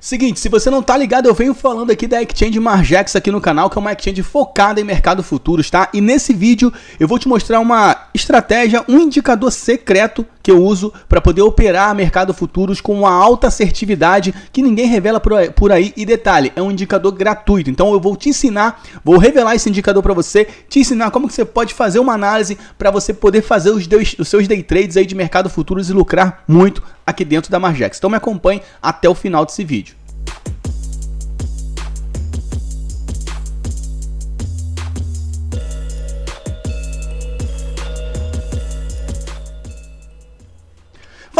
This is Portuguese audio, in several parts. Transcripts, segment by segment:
Seguinte, se você não tá ligado, eu venho falando aqui da Exchange Margex aqui no canal, que é uma exchange focada em mercado futuros, tá? E nesse vídeo eu vou te mostrar uma estratégia, um indicador secreto que eu uso para poder operar mercado futuros com uma alta assertividade que ninguém revela por aí. E detalhe, é um indicador gratuito. Então eu vou te ensinar, vou revelar esse indicador para você, te ensinar como que você pode fazer uma análise para você poder fazer os, deus, os seus day trades aí de mercado futuros e lucrar muito aqui dentro da Margex. Então me acompanhe até o final desse vídeo.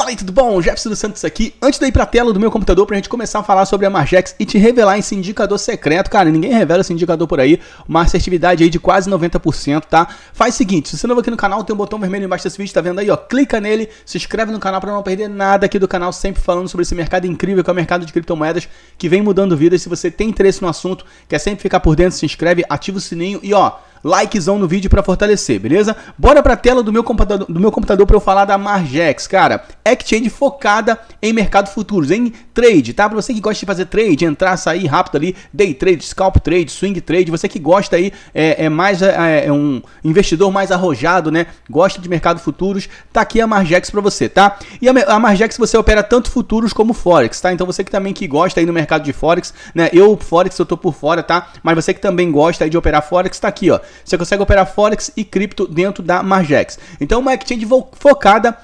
Fala aí, tudo bom? Jefferson Santos aqui. Antes de ir pra tela do meu computador pra gente começar a falar sobre a Margex e te revelar esse indicador secreto, cara, ninguém revela esse indicador por aí, uma assertividade aí de quase 90%, tá? Faz o seguinte, se você é novo aqui no canal, tem um botão vermelho embaixo desse vídeo, tá vendo aí, ó? Clica nele, se inscreve no canal pra não perder nada aqui do canal, sempre falando sobre esse mercado incrível que é o mercado de criptomoedas, que vem mudando vidas. Se você tem interesse no assunto, quer sempre ficar por dentro, se inscreve, ativa o sininho e ó, likezão no vídeo para fortalecer, beleza? Bora para a tela do meu computador, do meu computador para eu falar da Margex, cara. Exchange focada em mercado futuros, em trade, tá? Para você que gosta de fazer trade, entrar, sair rápido ali, day trade, scalp trade, swing trade, você que gosta aí é, é mais é, é um investidor mais arrojado, né? Gosta de mercado futuros, tá aqui a Margex para você, tá? E a, a Margex você opera tanto futuros como forex, tá? Então você que também que gosta aí no mercado de forex, né? Eu forex eu tô por fora, tá? Mas você que também gosta aí de operar forex, tá aqui, ó você consegue operar Forex e cripto dentro da Margex. Então, uma exchange focada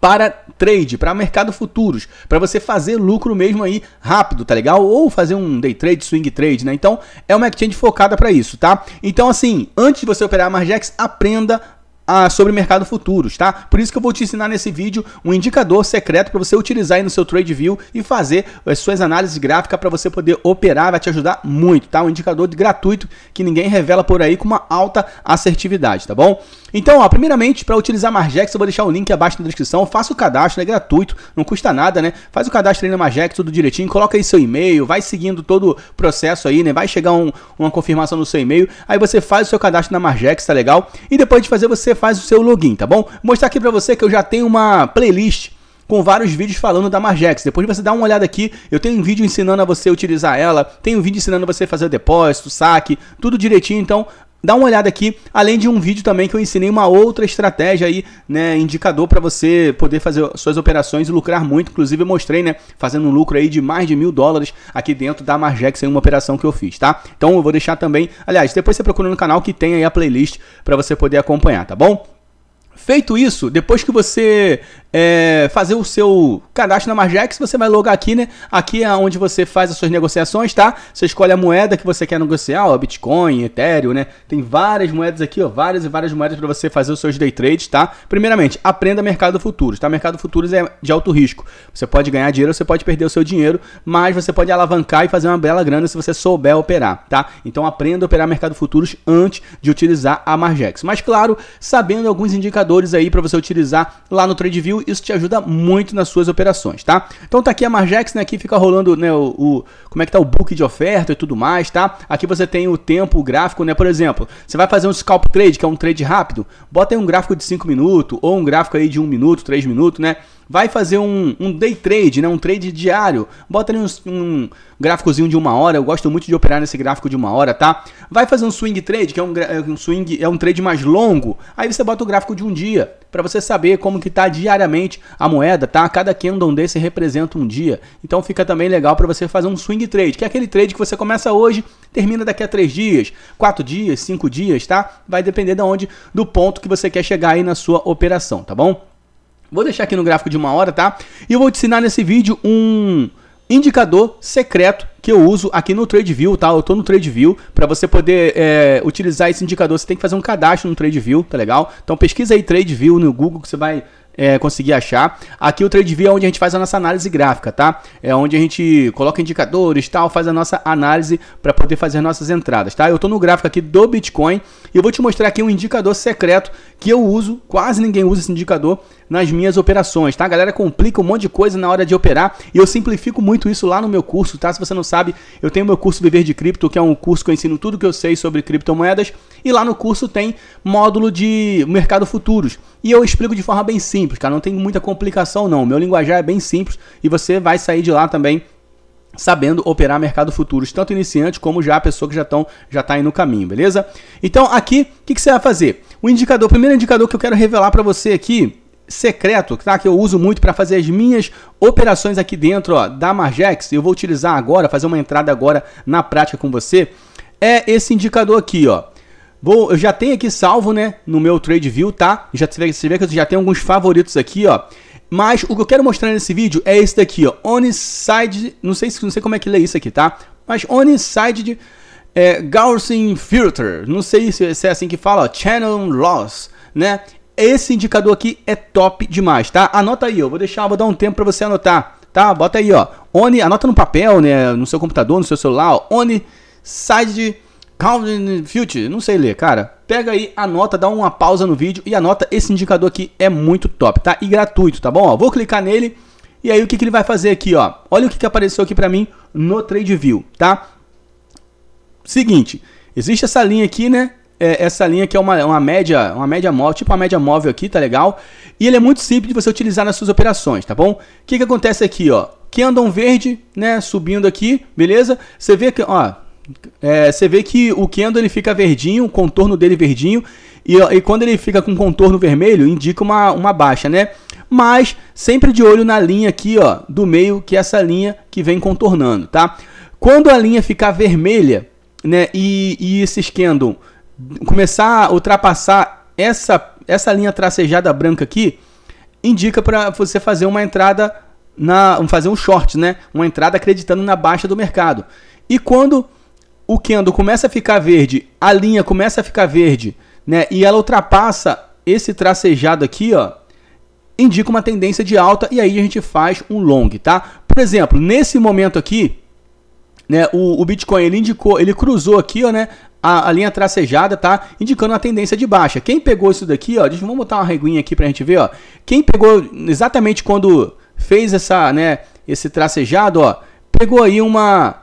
para trade, para mercado futuros, para você fazer lucro mesmo aí rápido, tá legal? Ou fazer um day trade, swing trade, né? Então, é uma exchange focada para isso, tá? Então, assim, antes de você operar a Margex, aprenda ah, sobre mercado futuros, tá? Por isso que eu vou te ensinar nesse vídeo um indicador secreto para você utilizar aí no seu TradeView e fazer as suas análises gráficas para você poder operar, vai te ajudar muito, tá? Um indicador gratuito que ninguém revela por aí com uma alta assertividade, tá bom? Então, ó, primeiramente, para utilizar Margex, eu vou deixar o link abaixo na descrição, faça o cadastro, é gratuito, não custa nada, né? Faz o cadastro aí na Margex, tudo direitinho, coloca aí seu e-mail, vai seguindo todo o processo aí, né? Vai chegar um, uma confirmação no seu e-mail, aí você faz o seu cadastro na Margex, tá legal? E depois de fazer, você faz o seu login, tá bom? Vou mostrar aqui para você que eu já tenho uma playlist com vários vídeos falando da Margex. Depois você dá uma olhada aqui, eu tenho um vídeo ensinando a você utilizar ela, tenho um vídeo ensinando a você fazer depósito, saque, tudo direitinho. Então Dá uma olhada aqui, além de um vídeo também que eu ensinei uma outra estratégia aí, né, indicador para você poder fazer suas operações e lucrar muito. Inclusive eu mostrei, né, fazendo um lucro aí de mais de mil dólares aqui dentro da Margex em uma operação que eu fiz, tá? Então eu vou deixar também, aliás, depois você procura no canal que tem aí a playlist para você poder acompanhar, tá bom? Feito isso, depois que você é, fazer o seu cadastro na Margex, você vai logar aqui, né? Aqui é onde você faz as suas negociações, tá? Você escolhe a moeda que você quer negociar, ó, Bitcoin, Ethereum, né? Tem várias moedas aqui, ó, várias e várias moedas para você fazer os seus day trades, tá? Primeiramente, aprenda mercado futuros, tá? Mercado futuros é de alto risco. Você pode ganhar dinheiro, você pode perder o seu dinheiro, mas você pode alavancar e fazer uma bela grana se você souber operar, tá? Então aprenda a operar mercado futuros antes de utilizar a Margex. Mas claro, sabendo alguns indicadores indicadores aí para você utilizar lá no TradeView, isso te ajuda muito nas suas operações, tá? Então tá aqui a Margex, né, aqui fica rolando, né, o, o como é que tá o book de oferta e tudo mais, tá? Aqui você tem o tempo, o gráfico, né, por exemplo, você vai fazer um scalp trade, que é um trade rápido, bota aí um gráfico de 5 minutos ou um gráfico aí de 1 um minuto, 3 minutos, né? vai fazer um, um day trade, né? um trade diário, bota ali um, um gráficozinho de uma hora, eu gosto muito de operar nesse gráfico de uma hora, tá? Vai fazer um swing trade, que é um, é um swing, é um trade mais longo, aí você bota o gráfico de um dia, para você saber como que tá diariamente a moeda, tá? Cada candle desse representa um dia, então fica também legal para você fazer um swing trade, que é aquele trade que você começa hoje, termina daqui a três dias, quatro dias, cinco dias, tá? Vai depender de onde, do ponto que você quer chegar aí na sua operação, tá bom? Vou deixar aqui no gráfico de uma hora, tá? E eu vou te ensinar nesse vídeo um indicador secreto que eu uso aqui no TradeView, tá? Eu tô no TradeView. Para você poder é, utilizar esse indicador, você tem que fazer um cadastro no TradeView, tá legal? Então pesquisa aí TradeView no Google que você vai é, conseguir achar. Aqui o TradeView é onde a gente faz a nossa análise gráfica, tá? É onde a gente coloca indicadores tal, faz a nossa análise para poder fazer nossas entradas, tá? Eu estou no gráfico aqui do Bitcoin e eu vou te mostrar aqui um indicador secreto que eu uso, quase ninguém usa esse indicador nas minhas operações, tá? A galera complica um monte de coisa na hora de operar e eu simplifico muito isso lá no meu curso, tá? Se você não sabe, eu tenho meu curso Viver de Cripto, que é um curso que eu ensino tudo que eu sei sobre criptomoedas e lá no curso tem módulo de mercado futuros e eu explico de forma bem simples simples, cara. Não tem muita complicação, não. meu linguajar é bem simples e você vai sair de lá também sabendo operar mercado futuros, tanto iniciante como já a pessoa que já estão já tá aí no caminho, beleza? Então aqui, o que, que, você vai fazer? O indicador, o primeiro indicador que eu quero revelar para você aqui, secreto, tá? Que eu uso muito para fazer as minhas operações aqui dentro, ó, da Margex, eu vou utilizar agora, fazer uma entrada agora na prática com você, é esse indicador aqui, ó bom eu já tenho aqui salvo, né, no meu trade view, tá? Já você vê que eu já tenho alguns favoritos aqui, ó. Mas o que eu quero mostrar nesse vídeo é esse daqui, ó. Onside, não sei, não sei como é que lê isso aqui, tá? Mas Onside é, Gaussian Filter, não sei se, se é assim que fala, ó, Channel Loss, né? Esse indicador aqui é top demais, tá? Anota aí, eu vou deixar, vou dar um tempo para você anotar, tá? Bota aí, ó. Oni, anota no papel, né, no seu computador, no seu celular, ó. Onside Count in Future, não sei ler, cara. Pega aí, anota, dá uma pausa no vídeo e anota esse indicador aqui, é muito top, tá? E gratuito, tá bom? Ó, vou clicar nele e aí o que, que ele vai fazer aqui, ó. Olha o que, que apareceu aqui pra mim no TradeView, tá? Seguinte, existe essa linha aqui, né? É, essa linha que é uma, uma média, uma média móvel, tipo uma média móvel aqui, tá legal? E ele é muito simples de você utilizar nas suas operações, tá bom? O que, que acontece aqui, ó? Candle verde, né, subindo aqui, beleza? Você vê que, ó, é, você vê que o Kendo ele fica verdinho, o contorno dele verdinho, e, e quando ele fica com contorno vermelho, indica uma, uma baixa, né? Mas sempre de olho na linha aqui, ó, do meio, que é essa linha que vem contornando, tá? Quando a linha ficar vermelha, né, e, e esse Kendo começar a ultrapassar essa, essa linha tracejada branca aqui, indica para você fazer uma entrada na fazer um short, né? Uma entrada acreditando na baixa do mercado. E quando o Kendo começa a ficar verde, a linha começa a ficar verde, né? E ela ultrapassa esse tracejado aqui, ó, indica uma tendência de alta e aí a gente faz um long, tá? Por exemplo, nesse momento aqui, né, o, o Bitcoin ele indicou, ele cruzou aqui, ó, né, a, a, linha tracejada, tá? Indicando uma tendência de baixa. Quem pegou isso daqui, ó, deixa, vamos botar uma reguinha aqui pra gente ver, ó. Quem pegou exatamente quando fez essa, né, esse tracejado, ó, pegou aí uma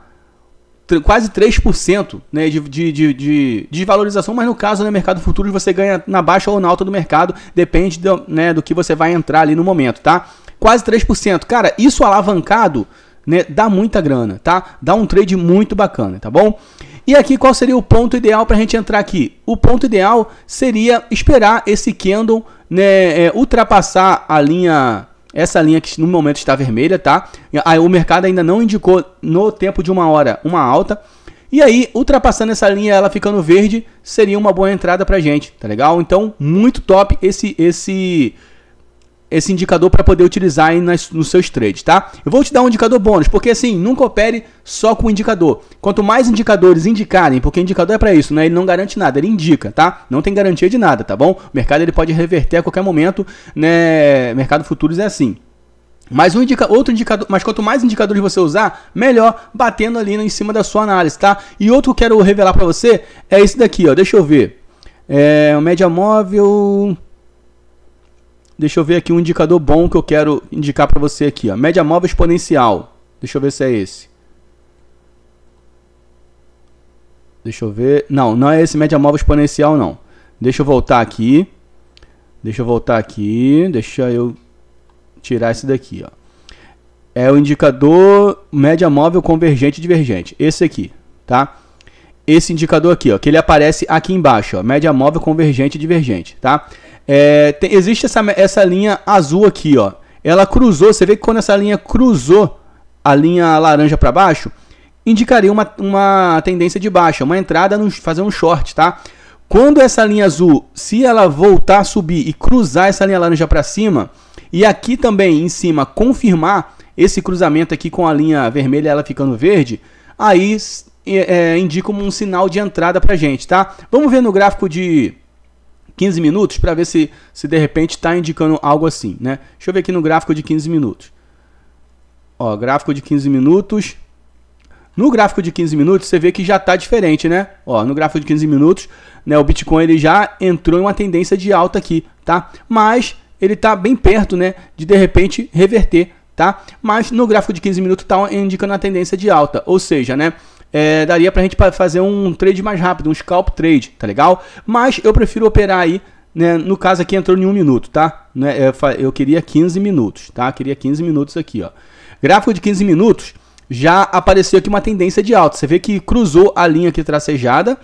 quase 3% né, de, de, de, de desvalorização, mas no caso no né, mercado futuro você ganha na baixa ou na alta do mercado, depende do, né, do que você vai entrar ali no momento, tá? Quase 3%. Cara, isso alavancado né, dá muita grana, tá? Dá um trade muito bacana, tá bom? E aqui qual seria o ponto ideal para a gente entrar aqui? O ponto ideal seria esperar esse candle né, é, ultrapassar a linha essa linha que no momento está vermelha, tá? Aí o mercado ainda não indicou no tempo de uma hora uma alta. E aí, ultrapassando essa linha, ela ficando verde, seria uma boa entrada pra gente, tá legal? Então, muito top esse esse esse indicador para poder utilizar aí nas, nos seus trades, tá? Eu vou te dar um indicador bônus, porque assim, nunca opere só com o indicador. Quanto mais indicadores indicarem, porque indicador é para isso, né? Ele não garante nada, ele indica, tá? Não tem garantia de nada, tá bom? O mercado ele pode reverter a qualquer momento, né? Mercado futuros é assim. Mas um indica, outro indicador, mas quanto mais indicadores você usar, melhor, batendo ali em cima da sua análise, tá? E outro que eu quero revelar para você é esse daqui, ó. Deixa eu ver. É, o média móvel Deixa eu ver aqui um indicador bom que eu quero indicar para você aqui. Ó. Média móvel exponencial. Deixa eu ver se é esse. Deixa eu ver. Não, não é esse média móvel exponencial, não. Deixa eu voltar aqui. Deixa eu voltar aqui. Deixa eu tirar esse daqui, ó. É o indicador média móvel convergente divergente. Esse aqui, tá? Esse indicador aqui, ó, que ele aparece aqui embaixo, ó, média móvel convergente divergente, tá? É, tem, existe essa, essa linha azul aqui, ó. Ela cruzou, você vê que quando essa linha cruzou a linha laranja para baixo, indicaria uma, uma tendência de baixa, uma entrada, no, fazer um short, tá? Quando essa linha azul, se ela voltar a subir e cruzar essa linha laranja para cima, e aqui também em cima confirmar esse cruzamento aqui com a linha vermelha ela ficando verde, aí é, é indica um sinal de entrada para gente, tá? Vamos ver no gráfico de 15 minutos para ver se, se de repente está indicando algo assim, né? Deixa eu ver aqui no gráfico de 15 minutos. Ó, gráfico de 15 minutos. No gráfico de 15 minutos, você vê que já está diferente, né? Ó, no gráfico de 15 minutos, né, o Bitcoin ele já entrou em uma tendência de alta aqui, tá? Mas ele está bem perto, né, de de repente reverter, tá? Mas no gráfico de 15 minutos está indicando a tendência de alta, ou seja, né, é, daria pra gente fazer um trade mais rápido, um scalp trade, tá legal? Mas eu prefiro operar aí, né, no caso aqui entrou em um minuto, tá? Né, eu queria 15 minutos, tá? Eu queria 15 minutos aqui, ó. Gráfico de 15 minutos, já apareceu aqui uma tendência de alta. Você vê que cruzou a linha aqui tracejada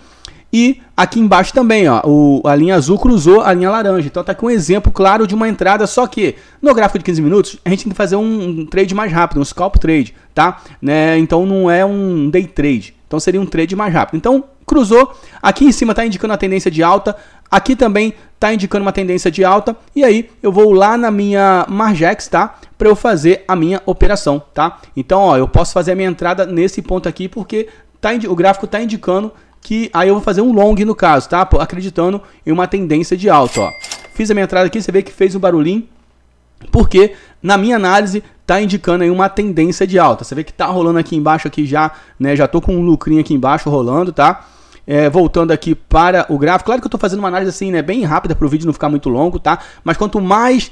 e aqui embaixo também, ó, o, a linha azul cruzou a linha laranja. Então tá aqui um exemplo claro de uma entrada, só que no gráfico de 15 minutos a gente tem que fazer um, um trade mais rápido, um scalp trade, tá? Né? Então não é um day trade. Então seria um trade mais rápido. Então cruzou, aqui em cima está indicando a tendência de alta, aqui também está indicando uma tendência de alta, e aí eu vou lá na minha Margex, tá? Para eu fazer a minha operação, tá? Então, ó, eu posso fazer a minha entrada nesse ponto aqui, porque tá, o gráfico está indicando que aí eu vou fazer um long no caso, tá? Acreditando em uma tendência de alta, ó. Fiz a minha entrada aqui, você vê que fez um barulhinho, porque na minha análise tá indicando aí uma tendência de alta. Você vê que tá rolando aqui embaixo aqui já, né? Já tô com um lucrinho aqui embaixo rolando, tá? É, voltando aqui para o gráfico, claro que eu estou fazendo uma análise assim, né, bem rápida para o vídeo não ficar muito longo, tá? Mas quanto mais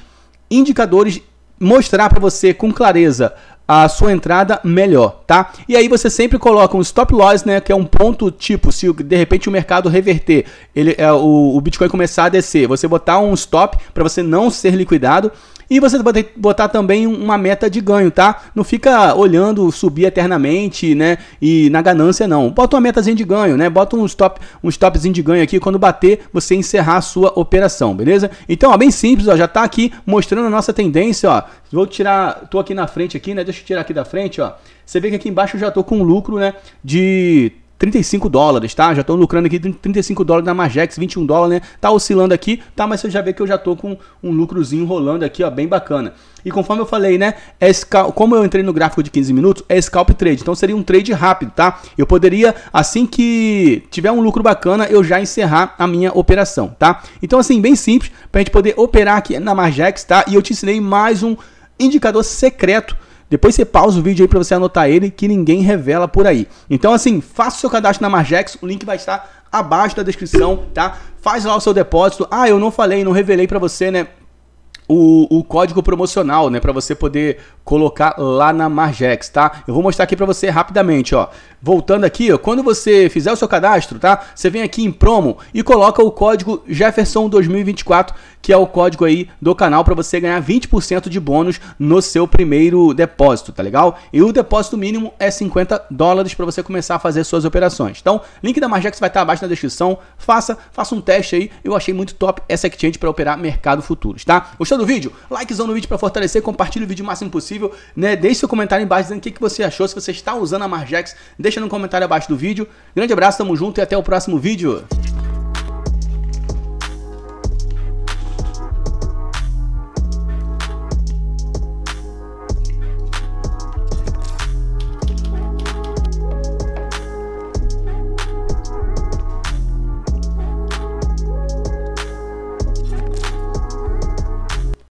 indicadores mostrar para você com clareza a sua entrada melhor, tá? E aí você sempre coloca um stop loss, né, que é um ponto tipo, se de repente o mercado reverter, ele é o, o Bitcoin começar a descer, você botar um stop para você não ser liquidado e você vai botar também uma meta de ganho, tá? Não fica olhando subir eternamente, né? E na ganância não. Bota uma metazinha de ganho, né? Bota um stop, um stopzinho de ganho aqui quando bater, você encerrar a sua operação, beleza? Então, ó, bem simples, ó, já tá aqui mostrando a nossa tendência, ó, Vou tirar, tô aqui na frente aqui, né? Deixa eu tirar aqui da frente, ó. Você vê que aqui embaixo eu já tô com um lucro, né, de 35 dólares, tá? Já tô lucrando aqui 35 dólares na Magex, 21 dólares, né? Tá oscilando aqui, tá? Mas você já vê que eu já tô com um lucrozinho rolando aqui, ó, bem bacana. E conforme eu falei, né? É como eu entrei no gráfico de 15 minutos, é scalp trade. Então seria um trade rápido, tá? Eu poderia, assim que tiver um lucro bacana, eu já encerrar a minha operação, tá? Então, assim, bem simples, para gente poder operar aqui na Margex, tá? E eu te ensinei mais um indicador secreto. Depois você pausa o vídeo aí para você anotar ele, que ninguém revela por aí. Então assim, faça o seu cadastro na Margex, o link vai estar abaixo da descrição, tá? Faz lá o seu depósito. Ah, eu não falei, não revelei para você, né? O, o, código promocional, né, para você poder colocar lá na Margex, tá? Eu vou mostrar aqui para você rapidamente, ó. Voltando aqui, ó, quando você fizer o seu cadastro, tá? Você vem aqui em promo e coloca o código Jefferson2024, que é o código aí do canal para você ganhar 20% de bônus no seu primeiro depósito, tá legal? E o depósito mínimo é 50 dólares para você começar a fazer suas operações. Então, link da Margex vai estar abaixo na descrição. Faça, faça um teste aí. Eu achei muito top essa exchange para operar mercado futuros, tá? Gostou do vídeo? Likezão no vídeo para fortalecer, compartilhe o vídeo o máximo possível, né? Deixe seu comentário embaixo dizendo o que, que você achou, se você está usando a Margex, deixa deixa no comentário abaixo do vídeo. Grande abraço, tamo junto e até o próximo vídeo.